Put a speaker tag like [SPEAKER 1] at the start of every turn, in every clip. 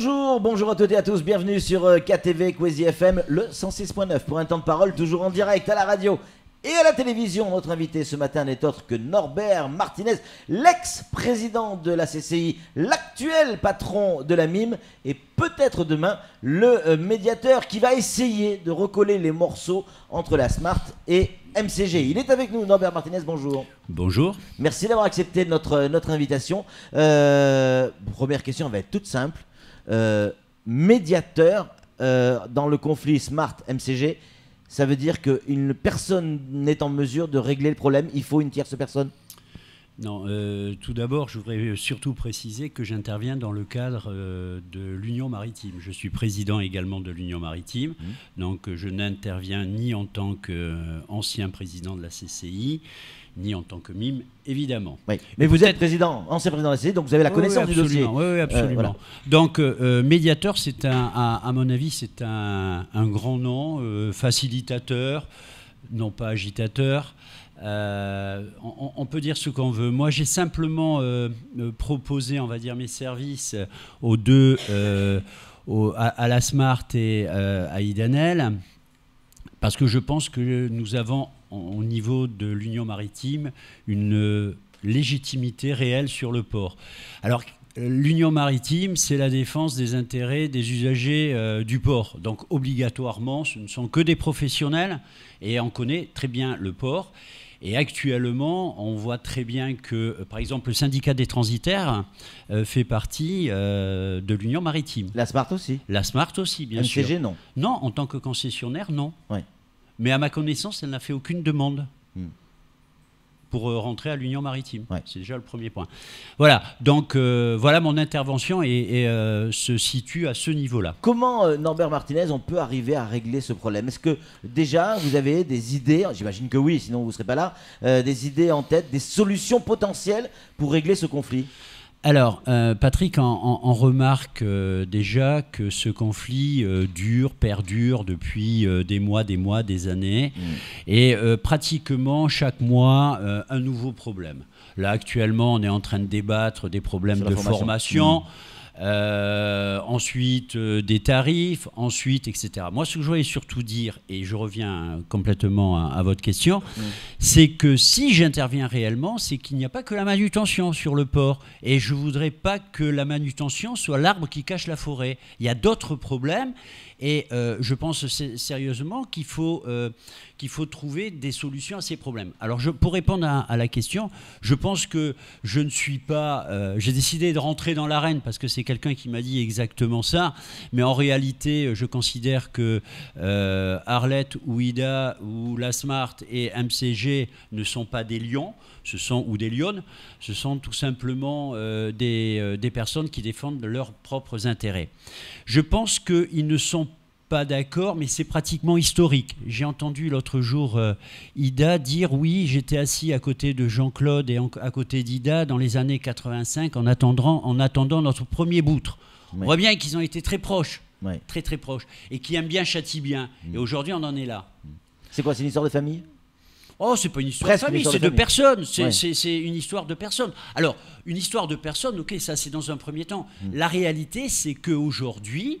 [SPEAKER 1] Bonjour, bonjour à toutes et à tous, bienvenue sur euh, KTV Quasi FM, le 106.9 pour un temps de parole, toujours en direct à la radio et à la télévision. Notre invité ce matin n'est autre que Norbert Martinez, l'ex-président de la CCI, l'actuel patron de la MIME et peut-être demain le euh, médiateur qui va essayer de recoller les morceaux entre la Smart et MCG. Il est avec nous, Norbert Martinez, bonjour. Bonjour. Merci d'avoir accepté notre, euh, notre invitation. première question va être toute simple. Euh, médiateur euh, dans le conflit Smart-MCG. Ça veut dire qu'une personne n'est en mesure de régler le problème, il faut une tierce personne non,
[SPEAKER 2] euh, tout d'abord, je voudrais surtout préciser que j'interviens dans le cadre de l'Union maritime. Je suis président également de l'Union maritime, mmh. donc je n'interviens ni en tant qu'ancien président de la CCI, ni en tant que mime, évidemment. Mais vous
[SPEAKER 1] êtes président, ancien président de la donc vous avez la connaissance du dossier. Oui, euh, absolument.
[SPEAKER 2] Donc, euh, euh, médiateur, c'est à, mon avis, c'est un, grand nom, facilitateur, non pas agitateur. On, peut dire ce qu'on veut. Moi, j'ai simplement proposé, on va dire, mes services aux deux, à, la Smart et à Idanel, parce que je pense que nous avons au niveau de l'Union maritime une euh, légitimité réelle sur le port. Alors l'union maritime, c'est la défense des intérêts des usagers euh, du port. Donc obligatoirement, ce ne sont que des professionnels et on connaît très bien le port. Et actuellement, on voit très bien que, euh, par exemple, le syndicat des transitaires fait partie de l'Union maritime. La SMART aussi La SMART aussi, bien sûr. CG non Non, en tant que concessionnaire, non. Oui. Mais à ma connaissance, elle n'a fait aucune demande. Hmm. pour euh, rentrer à l'Union maritime. C'est déjà le premier point. Voilà, donc euh, voilà mon intervention et, euh, se situe à
[SPEAKER 1] ce niveau-là. Comment, Norbert Martinez, on peut arriver à régler ce problème Est-ce que déjà vous avez des idées, j'imagine que oui, sinon vous ne serez pas là, des idées en tête, des solutions potentielles pour régler ce conflit
[SPEAKER 2] alors, euh, Patrick, on, remarque euh, déjà que ce conflit euh, dure, perdure depuis des mois, des mois, des années, mm. et pratiquement chaque mois, un nouveau problème. Là, actuellement, on est en train de débattre des problèmes de formation. Mm. Euh, ensuite euh, des tarifs, ensuite, etc. Moi, ce que je voulais surtout dire, et je reviens complètement à, votre question, c'est que si j'interviens réellement, c'est qu'il n'y a pas que la manutention sur le port, et je voudrais pas que la manutention soit l'arbre qui cache la forêt. Il y a d'autres problèmes, et euh, je pense sérieusement qu'il faut, qu'il faut trouver des solutions à ces problèmes. Alors, je, pour répondre à, la question, je pense que je ne suis pas... J'ai décidé de rentrer dans l'arène parce que c'est quelqu'un qui m'a dit exactement ça, mais en réalité, je considère que euh, Arlette ou Ida ou La Smart et MCG ne sont pas des lions, ce sont ou des lionnes, ce sont tout simplement euh, euh, des, personnes qui défendent leurs propres intérêts. Je pense qu'ils ne sont pas pas d'accord, mais c'est pratiquement historique. J'ai entendu l'autre jour euh, Ida dire oui, j'étais assis à côté de Jean-Claude et à côté d'Ida dans les années 85 en attendant, en attendant notre premier boutre. On voit bien qu'ils ont été très proches, très très proches, et qui aiment bien châtie bien. Mm. Et aujourd'hui, on en est là. Mm.
[SPEAKER 1] C'est quoi C'est une histoire de famille Oh, c'est pas une histoire de famille, c'est de, personnes. C'est
[SPEAKER 2] une histoire de personnes. Alors, une histoire de personnes, ok, ça c'est dans un premier temps. Mm. La réalité, c'est qu'aujourd'hui, aujourd'hui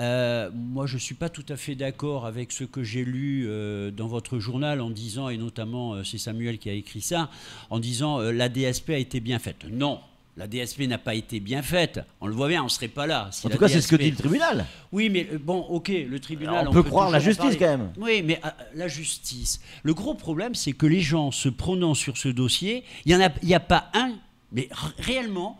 [SPEAKER 2] euh, moi, je ne suis pas tout à fait d'accord avec ce que j'ai lu euh, dans votre journal en disant, et notamment euh, c'est Samuel qui a écrit ça, en disant la DSP a été bien faite. Non, la DSP n'a pas été bien faite. On le voit bien, on ne serait pas là. en tout cas, c'est ce que dit le tribunal. Oui, mais bon, ok, le tribunal. On, peut, croire la justice quand même. Oui, mais la justice. Le gros problème, c'est que les gens se prononcent sur ce dossier. Il n'y a, a pas un, mais réellement,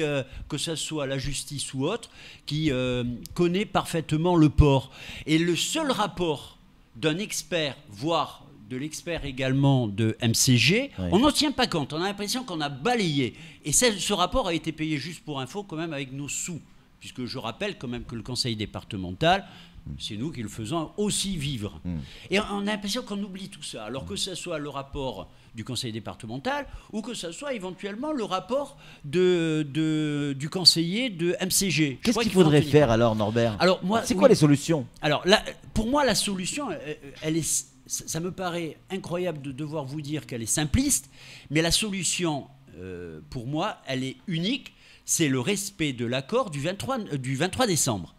[SPEAKER 2] euh, que ce soit la justice ou autre, qui euh, connaît parfaitement le port. Et le seul rapport d'un expert, voire de l'expert également de MCG, on n'en tient pas compte. On a l'impression qu'on a balayé. Et ce rapport a été payé juste pour info, quand même, avec nos sous. Puisque je rappelle quand même que le conseil départemental, hmm. c'est nous qui le faisons aussi vivre. Hmm. Et on a l'impression qu'on oublie tout ça. Alors que ce soit le rapport du conseil départemental, ou que ce soit éventuellement le rapport de, du conseiller de MCG. Qu'est-ce qu'il faudrait faire
[SPEAKER 1] alors, Norbert
[SPEAKER 2] Alors moi, c'est quoi les solutions Alors, pour moi, la solution, euh, euh, elle est, ça me paraît incroyable de devoir vous dire qu'elle est simpliste, mais la solution, euh, pour moi, elle est unique. C'est le respect de l'accord du 23, du 23 décembre.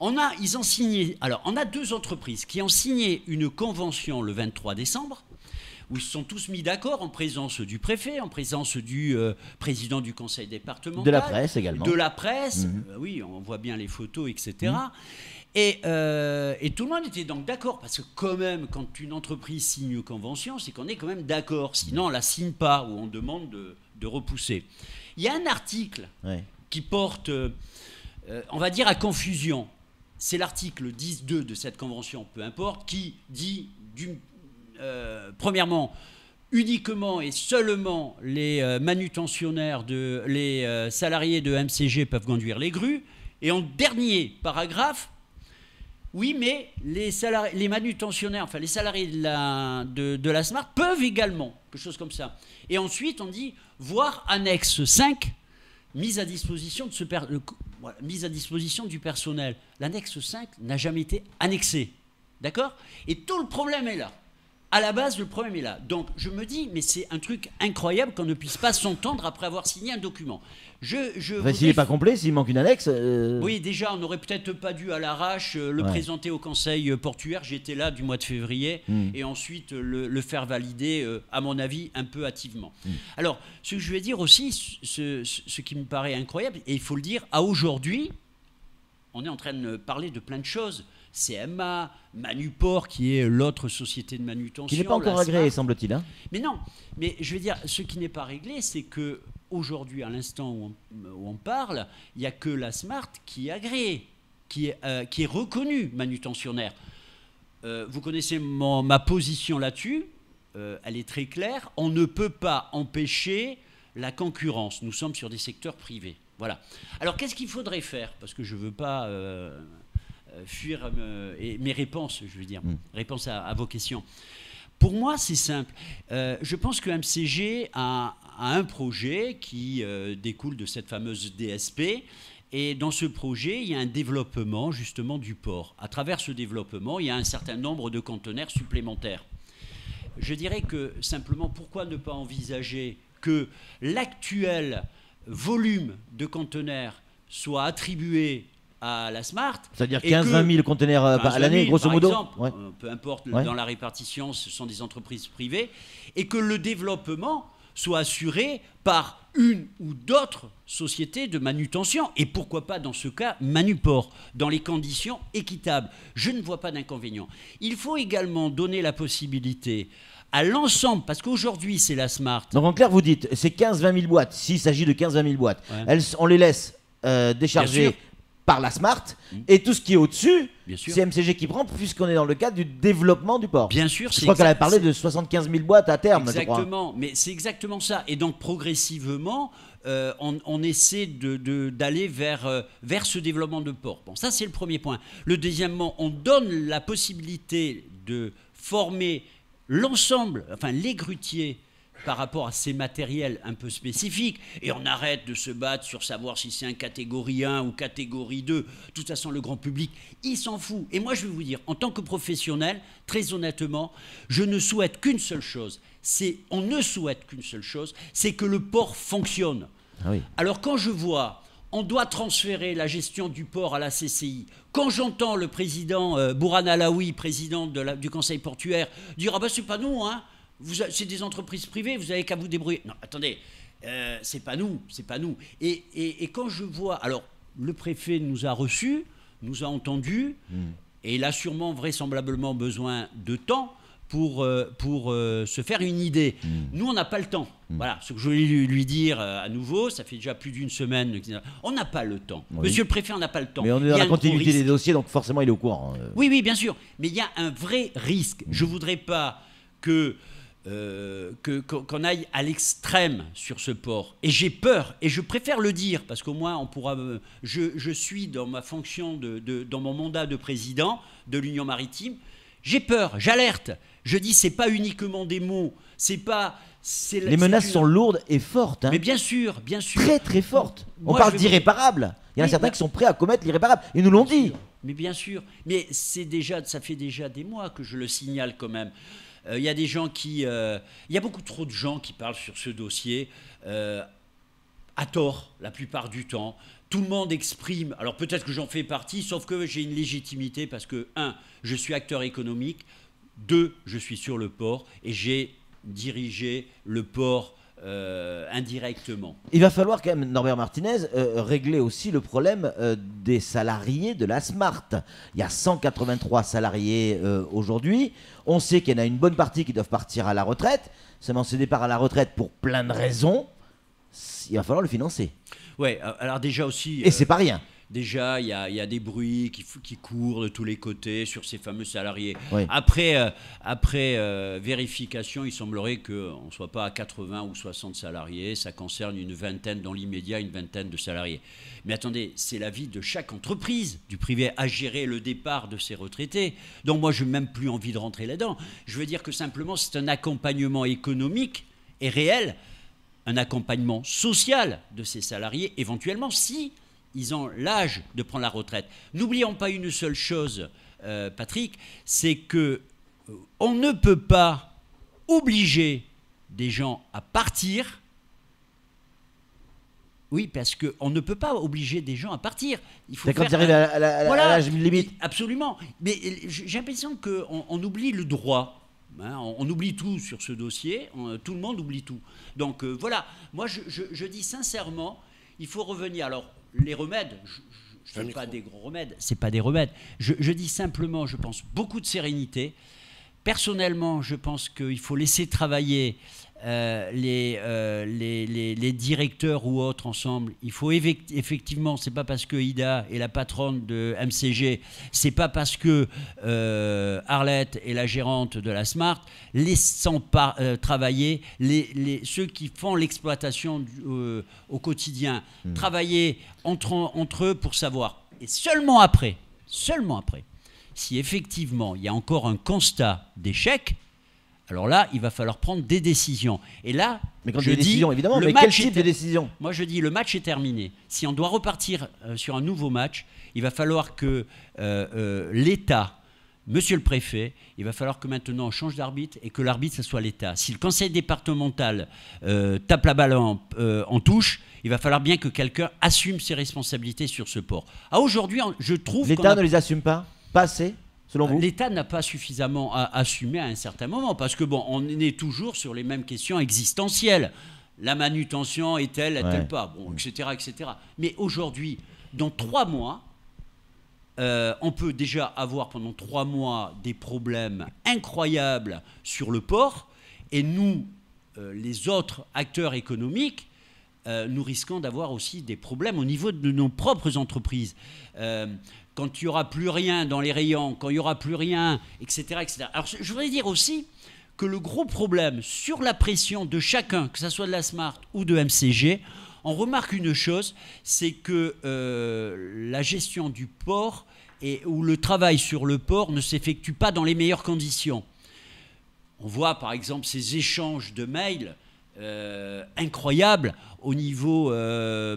[SPEAKER 2] On a, ils ont signé, alors on a deux entreprises qui ont signé une convention le 23 décembre où ils se sont tous mis d'accord en présence du préfet, en présence du euh, président du conseil départemental. De la presse également. De la presse, mhm. euh, oui, on voit bien les photos, etc. Mhm. Euh, et, tout le monde était donc d'accord, parce que quand même, quand une entreprise signe une convention, c'est qu'on est quand même d'accord. Sinon, on ne la signe pas ou on demande de, repousser. Il y a un article qui porte, on va dire, à confusion. C'est l'article 10.2 de cette convention, peu importe, qui dit d'une euh, premièrement, uniquement et seulement les euh, manutentionnaires, de, les euh, salariés de MCG peuvent conduire les grues. Et en dernier paragraphe, oui, mais les, salariés, les manutentionnaires, enfin les salariés de la, de, Smart peuvent également, quelque chose comme ça. Et ensuite, on dit, voir annexe 5, mise à disposition, de ce mise à disposition du personnel. L'annexe 5 n'a jamais été annexée. D'accord Et tout le problème est là à la base, le problème est là. Donc, je me dis, mais c'est un truc incroyable qu'on ne puisse pas s'entendre après avoir signé un document. Je, s'il n'est pas
[SPEAKER 1] complet, s'il manque une annexe. Euh, oui,
[SPEAKER 2] déjà, on n'aurait peut-être pas dû à l'arrache euh, le présenter au Conseil euh, portuaire. J'étais là du mois de février hmm. et ensuite le, faire valider, à mon avis, un peu hâtivement. Hmm. Alors, ce que je vais dire aussi, ce, ce qui me paraît incroyable, et il faut le dire, à aujourd'hui, on est en train de parler de plein de choses. CMA, Manuport, qui est l'autre société de manutention. Qui n'est pas encore agréée, semble-t-il. Hein. mais non, mais je veux dire, ce qui n'est pas réglé, c'est que aujourd'hui, à l'instant où, on parle, il n'y a que la Smart qui est agréée, qui est, euh, reconnue manutentionnaire. Euh, vous connaissez ma position là-dessus, euh, elle est très claire. On ne peut pas empêcher la concurrence. Nous sommes sur des secteurs privés. Voilà. Alors qu'est-ce qu'il faudrait faire Parce que je ne veux pas euh, fuir euh, mes réponses, je veux dire, mm. réponses à, vos questions. Pour moi, c'est simple. Euh, je pense que MCG a, un projet qui découle de cette fameuse DSP. Et dans ce projet, il y a un développement justement du port. À travers ce développement, il y a un certain nombre de conteneurs supplémentaires. Je dirais que simplement, pourquoi ne pas envisager que l'actuel volume de conteneurs soit attribué à la Smart. C'est-à-dire 15-20 000 containers à euh, l'année, grosso modo euh, Peu importe, dans la répartition, ce sont des entreprises privées. Et que le développement soit assuré par une ou d'autres sociétés de manutention, et pourquoi pas dans ce cas Manuport, dans les conditions équitables. Je ne vois pas d'inconvénient. Il faut également donner la possibilité à l'ensemble, parce qu'aujourd'hui c'est la Smart.
[SPEAKER 1] Donc en clair, vous dites, c'est 15-20 000 boîtes, s'il s'agit de 15-20 000 boîtes, on les laisse euh, décharger par la Smart et tout ce qui est au-dessus, c'est MCG qui prend puisqu'on est dans le cadre du développement du port. Bien sûr, je crois qu'elle a parlé de 75 000 boîtes à terme. Exactement,
[SPEAKER 2] mais c'est exactement ça. Et donc progressivement, euh, on, essaie d'aller de, vers, euh, vers ce développement de port. Bon, ça c'est le premier point. Le deuxièmement, on donne la possibilité de former l'ensemble, enfin les grutiers par rapport à ces matériels un peu spécifiques, et on arrête de se battre sur savoir si c'est un catégorie 1 ou catégorie 2. De toute façon, le grand public, il s'en fout. Et moi, je vais vous dire, en tant que professionnel, très honnêtement, je ne souhaite qu'une seule chose. C'est, on ne souhaite qu'une seule chose, c'est que le port fonctionne. Ah Alors quand je vois on doit transférer la gestion du port à la CCI. Quand j'entends le président euh, Alaoui, président du Conseil portuaire, dire Ah ben c'est pas nous, hein c'est des entreprises privées, vous avez qu'à vous débrouiller. Non, attendez, ce euh, c'est pas nous, c'est pas nous. Et, quand je vois, alors le préfet nous a reçus, nous a entendus, hmm. et il a sûrement vraisemblablement besoin de temps pour, euh, pour euh, se faire une idée. Hmm. Nous, on n'a pas le temps. Hmm. Voilà, ce que je voulais lui, dire à nouveau, ça fait déjà plus d'une semaine. On n'a pas le temps. Monsieur le préfet, on n'a pas le temps. Mais on est dans la continuité des
[SPEAKER 1] dossiers, donc forcément, il est au courant. Hein.
[SPEAKER 2] Oui, oui, bien sûr. Mais il y a un vrai risque. Je ne voudrais pas que euh, qu'on aille à l'extrême sur ce port. Et j'ai peur, et je préfère le dire, parce qu'au moins on pourra. Je, suis dans ma fonction, de, dans mon mandat de président de l'Union maritime, j'ai peur, j'alerte. Je dis, c'est pas uniquement des mots, c'est pas. les menaces sont lourdes et fortes.
[SPEAKER 1] Hein. Mais bien sûr, bien sûr. Très très fortes. on parle d'irréparable. Il y en a certains qui sont prêts à commettre l'irréparable. Ils nous l'ont dit.
[SPEAKER 2] Mais bien sûr. Mais c'est déjà, ça fait déjà des mois que je le signale quand même. Il euh, y a des gens qui. il euh, y a beaucoup trop de gens qui parlent sur ce dossier euh, à tort la plupart du temps. Tout le monde exprime, alors peut-être que j'en fais partie, sauf que j'ai une légitimité parce que, un, je suis acteur économique, deux, je suis sur le port et j'ai dirigé le port euh, indirectement.
[SPEAKER 1] Il va falloir quand même, Norbert Martinez, euh, régler aussi le problème euh, des salariés de la Smart. Il y a 183 salariés aujourd'hui. On sait qu'il y en a une bonne partie qui doivent partir à la retraite. Seulement, ce départ à la retraite, pour plein de raisons, il va falloir le financer.
[SPEAKER 2] Ouais, alors déjà aussi. Et c'est pas rien déjà, il y a, des bruits qui, courent de tous les côtés sur ces fameux salariés. Après, euh, après euh, vérification, il semblerait qu'on ne soit pas à 80 ou 60 salariés. Ça concerne une vingtaine, dans l'immédiat, une vingtaine de salariés. Mais attendez, c'est la vie de chaque entreprise, du privé, à gérer le départ de ses retraités. Donc moi, je n'ai même plus envie de rentrer là-dedans. Je veux dire que simplement, c'est un accompagnement économique et réel un accompagnement social de ces salariés, éventuellement si ils ont l'âge de prendre la retraite. N'oublions pas une seule chose, euh, Patrick, c'est que euh, on ne peut pas obliger des gens à partir. Oui, parce qu'on ne peut pas obliger des gens à partir. Il faut quand tu arrives à,
[SPEAKER 1] l'âge limite.
[SPEAKER 2] Absolument. Mais euh, j'ai l'impression qu'on on oublie le droit. Hein. on, oublie tout sur ce dossier. tout le monde oublie tout. Donc voilà, moi je dis sincèrement, il faut revenir. Alors, les remèdes, je, n'est pas des gros remèdes, c'est pas des remèdes. je, dis simplement, je pense, beaucoup de sérénité. Personnellement, je pense qu'il faut laisser travailler euh, euh, les, directeurs ou autres ensemble. Il faut effectivement, c'est pas parce que Ida est la patronne de MCG, c'est pas parce que euh, Arlette est la gérante de la Smart, laissant travailler les, ceux qui font l'exploitation au quotidien, hmm. travailler entre, entre eux pour savoir. Et seulement après, seulement après, si effectivement il y a encore un constat d'échec, alors là, il va falloir prendre des décisions. Et là, mais quand je dis évidemment, le mais quel type de Moi, je dis le match est terminé. Si on doit repartir euh, sur un nouveau match, il va falloir que euh, euh, l'État, Monsieur le préfet, il va falloir que maintenant on change d'arbitre et que l'arbitre, ce soit l'État. Si le conseil départemental tape la balle en, touche, il va falloir bien que quelqu'un assume ses responsabilités sur ce port. Ah, aujourd'hui, je trouve. L'État ne les
[SPEAKER 1] assume pas Pas assez
[SPEAKER 2] L'État n'a pas suffisamment à assumer à un certain moment, parce que bon, on est toujours sur les mêmes questions existentielles. La manutention est-elle, est-elle pas bon, etc., mm. etc. Mais aujourd'hui, dans trois mois, euh, on peut déjà avoir pendant trois mois des problèmes incroyables sur le port, et nous, euh, les autres acteurs économiques, euh, nous risquons d'avoir aussi des problèmes au niveau de nos propres entreprises quand il n'y aura plus rien dans les rayons, quand il n'y aura plus rien, etc., etc. Alors je voudrais dire aussi que le gros problème sur la pression de chacun, que ce soit de la Smart ou de MCG, on remarque une chose, c'est que euh, la gestion du port et où le travail sur le port ne s'effectue pas dans les meilleures conditions. On voit par exemple ces échanges de mails euh, incroyable au niveau euh,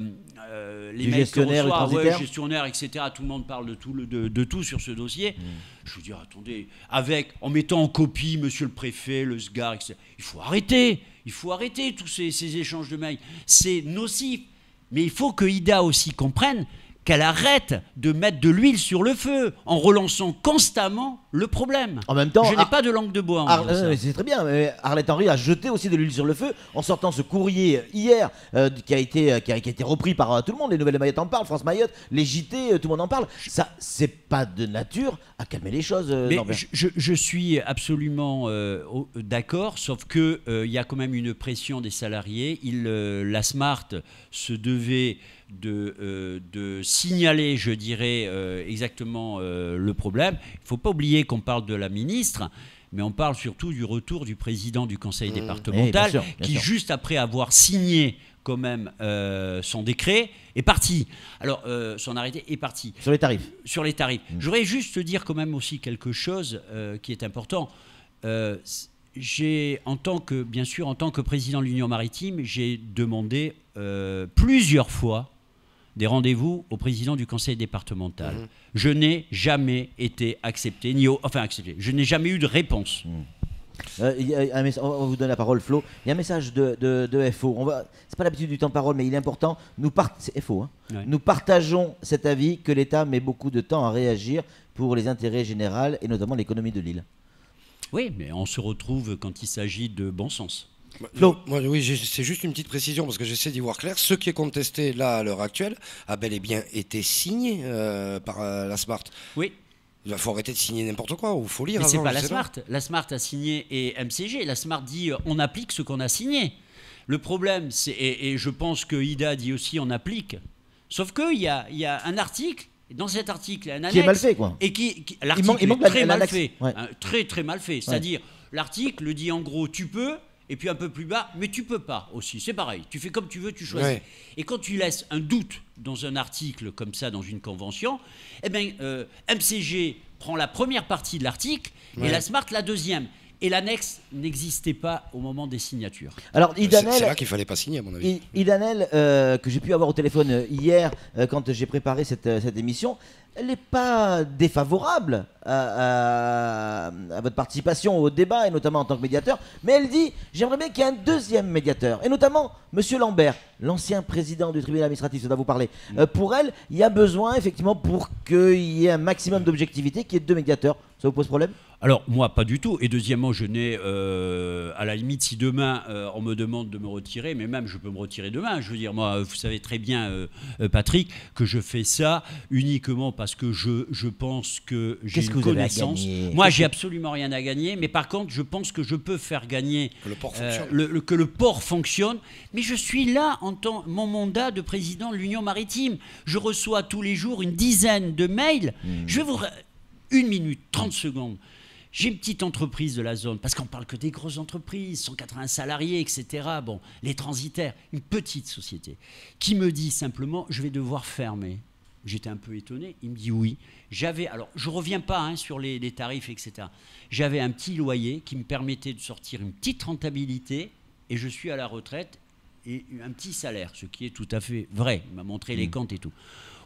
[SPEAKER 2] euh les gestionnaires, etc. Tout le monde parle de tout, de, tout sur ce dossier. Mm. Je veux dire, attendez, avec en mettant en copie Monsieur le Préfet, le SGAR, etc. Il faut arrêter, il faut arrêter tous ces, ces échanges de mails. C'est nocif. Mais il faut que IDA aussi comprenne qu'elle arrête de mettre
[SPEAKER 1] de l'huile sur le feu en relançant constamment le problème. En même temps, je n'ai pas de langue de bois. Euh, c'est très bien, mais Arlette Henry a jeté aussi de l'huile sur le feu en sortant ce courrier euh, hier euh, qui, a été, qui, été repris par tout le monde. Les Nouvelles Mayotte en parlent, France Mayotte, les JT, tout le monde en parle. Ça, c'est pas de nature à calmer les choses. je, suis absolument
[SPEAKER 2] d'accord, sauf que il y a quand même une pression des salariés. Il, la Smart se devait de, euh, de, signaler, je dirais, euh, exactement euh, le problème. Il ne faut pas oublier qu'on parle de la ministre, mais on parle surtout du retour du président du conseil mmh. eh départemental, qui, juste après avoir signé quand même son décret, est parti. Alors, son arrêté est parti. Sur les tarifs. Sur les tarifs. Mmh. J'aurais juste dire quand même aussi quelque chose qui est important j'ai, en tant que, bien sûr, en tant que président de l'Union maritime, j'ai demandé plusieurs fois des rendez-vous au président du conseil départemental. Mhm. Je n'ai jamais été accepté, ni au, enfin accepté, je n'ai jamais eu de réponse. Mhm.
[SPEAKER 1] Euh, on vous donne la parole, Flo. Il y a un message de, de, FO. On va, c'est pas l'habitude du temps de parole, mais il est important. Nous, FO, hein. Nous partageons cet avis que l'État met beaucoup de temps à réagir pour les intérêts généraux et notamment l'économie de l'île.
[SPEAKER 2] Oui, mais on se retrouve quand il s'agit de bon sens. Bah, moi, oui, c'est juste une petite précision parce que j'essaie d'y voir clair. Ce qui est contesté là à l'heure actuelle a bel et bien été signé euh, par euh, la Smart. Oui. Il faut arrêter de signer n'importe quoi, ou faut lire. Mais c'est pas la Smart. La Smart a signé et MCG. La Smart dit euh, on applique ce qu'on a signé. Le problème, c'est et, je pense que Ida dit aussi on applique. Sauf que il y a, y a un article dans cet article, un annexe, qui est mal fait, quoi. Et qui, l'article est très mal fait, hein, très très mal fait. C'est-à-dire, l'article l'article dit en gros, tu peux, et puis un peu plus bas, mais tu peux pas aussi, c'est pareil, tu fais comme tu veux, tu choisis. Et quand tu laisses un doute dans un article comme ça, dans une convention, eh bien, euh, MCG prend la première partie de l'article et la Smart la deuxième. Et l'annexe n'existait pas au moment des signatures.
[SPEAKER 1] Alors, Idanel. C'est là qu'il fallait pas signer, à mon avis. Idanel, euh, que j'ai pu avoir au téléphone euh, hier, euh, quand j'ai préparé cette, émission, elle n'est pas défavorable à, votre participation au débat, et notamment en tant que médiateur, mais elle dit j'aimerais bien qu'il y ait un deuxième médiateur, et notamment M. Lambert, l'ancien président du tribunal administratif, ça doit vous parler. Mm. pour elle, il y a besoin, effectivement, pour qu'il y ait un maximum d'objectivité, qu'il y ait deux médiateurs. Ça vous pose problème
[SPEAKER 2] alors moi, pas du tout. Et deuxièmement, je n'ai, euh, à la limite, si demain euh, on me demande de me retirer, mais même je peux me retirer demain. Je veux dire, moi, vous savez très bien, euh, Patrick, que je fais ça uniquement parce que je, pense que j'ai une que connaissance. Moi, j'ai absolument rien à gagner, mais par contre, je pense que je peux faire gagner que le port fonctionne. Mais je suis là en tant mon mandat de président de l'Union maritime. Je reçois tous les jours une dizaine de mails. Hmm. Je vous une minute, 30 secondes j'ai une petite entreprise de la zone, parce qu'on parle que des grosses entreprises, 180 salariés, etc. Bon, les transitaires, une petite société, qui me dit simplement, je vais devoir fermer. J'étais un peu étonné. Il me dit oui. J'avais, alors je reviens pas hein, sur les, tarifs, etc. J'avais un petit loyer qui me permettait de sortir une petite rentabilité et je suis à la retraite et un petit salaire, ce qui est tout à fait vrai. Il m'a montré les mmh. comptes et tout.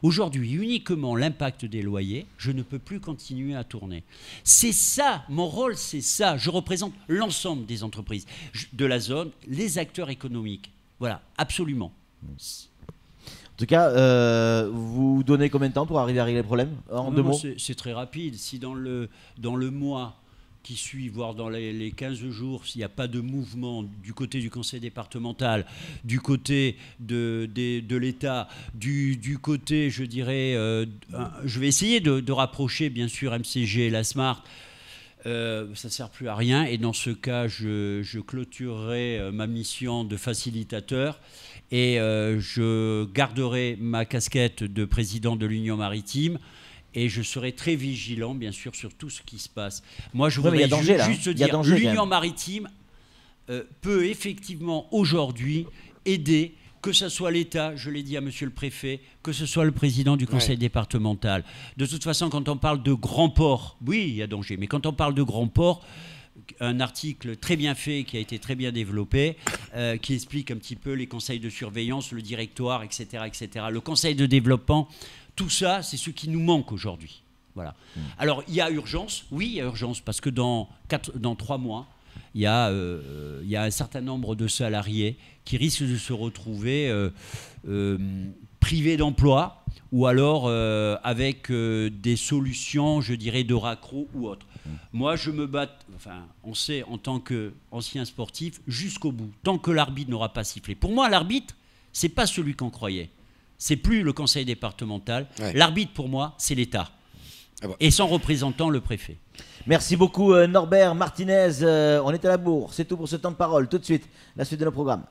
[SPEAKER 2] Aujourd'hui, uniquement l'impact des loyers, je ne peux plus continuer à tourner. C'est ça, mon rôle, c'est ça. Je représente l'ensemble des entreprises de la zone, les acteurs économiques. Voilà, absolument.
[SPEAKER 1] En tout cas, euh, vous donnez combien de temps pour arriver à régler le problème
[SPEAKER 2] C'est très rapide. Si dans le, dans le mois, qui suit, voire dans les, 15 jours, s'il n'y a pas de mouvement du côté du conseil départemental, du côté de, l'État, du, côté, je dirais, euh, je vais essayer de, rapprocher bien sûr MCG et la Smart. Euh, ça ne sert plus à rien et dans ce cas, je, clôturerai euh, ma mission de facilitateur et je garderai ma casquette de président de l'Union maritime et je serai très vigilant, bien sûr, sur tout ce qui se passe. Moi, je voudrais juste, dire, l'Union maritime euh, peut effectivement aujourd'hui aider que ce soit l'État, je l'ai dit à Monsieur le Préfet, que ce soit le président du conseil départemental. De toute façon, quand on parle de grands ports, oui, il y a danger, mais quand on parle de grands ports, un article très bien fait qui a été très bien développé, euh, qui explique un petit peu les conseils de surveillance, le directoire, etc., etc. Le conseil de développement tout ça, c'est ce qui nous manque aujourd'hui. Voilà. Hmm. Alors, il y a urgence, oui, il y a urgence, parce que dans, dans trois mois, il y, a, euh, il un certain nombre de salariés qui risquent de se retrouver euh, euh, privés d'emploi ou alors avec des solutions, je dirais, de raccro ou autre. Hmm. Moi, je me bats, enfin, on sait en tant qu'ancien sportif, jusqu'au bout, tant que l'arbitre n'aura pas sifflé. Pour moi, l'arbitre, ce n'est pas celui qu'on croyait c'est plus le conseil départemental. L'arbitre, pour moi, c'est
[SPEAKER 1] l'État. Ah Et son représentant, le préfet. Merci beaucoup euh, Norbert Martinez. Euh, on est à la bourre. C'est tout pour ce temps de parole. Tout de suite, la suite de nos programmes.